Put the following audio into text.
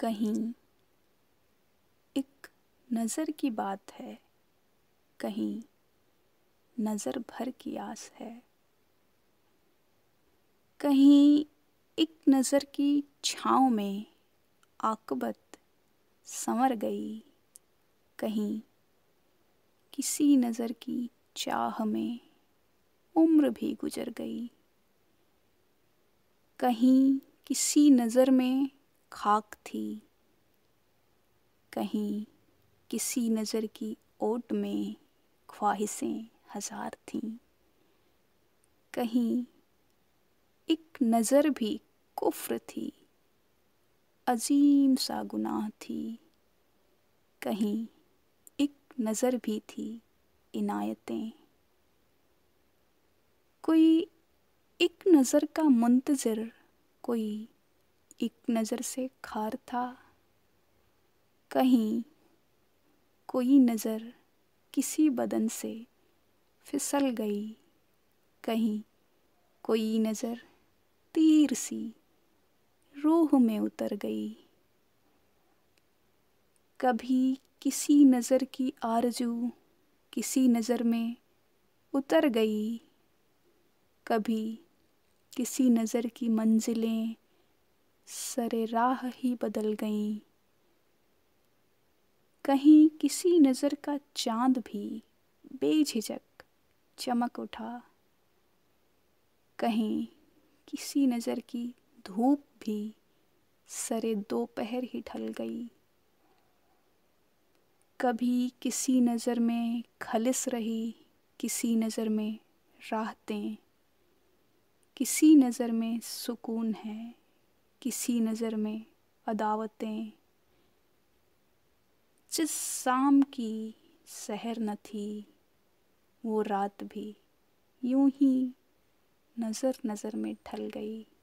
कहीं एक नज़र की बात है कहीं नज़र भर की आस है कहीं एक नज़र की छाँव में आकबत संवर गई कहीं किसी नज़र की चाह में उम्र भी गुजर गई कहीं किसी नज़र में खाक थी कहीं किसी नज़र की ओट में ख्वाहिशें हज़ार थीं कहीं एक नज़र भी कुफ्र थी अजीम सा गुनाह थी कहीं एक नज़र भी थी इनायतें कोई एक नज़र का मुंतज़र कोई एक नज़र से खार था कहीं कोई नज़र किसी बदन से फिसल गई कहीं कोई नज़र तीर सी रूह में उतर गई कभी किसी नज़र की आरजू किसी नज़र में उतर गई कभी किसी नज़र की मंजिलें सरे राह ही बदल गईं कहीं किसी नज़र का चांद भी बेझिझक चमक उठा कहीं किसी नज़र की धूप भी सरे दोपहर ही ढल गई कभी किसी नज़र में खलिस रही किसी नज़र में राहतें किसी नज़र में सुकून है किसी नज़र में अदावतें जिस शाम की सहर न थी वो रात भी यूं ही नज़र नज़र में ढल गई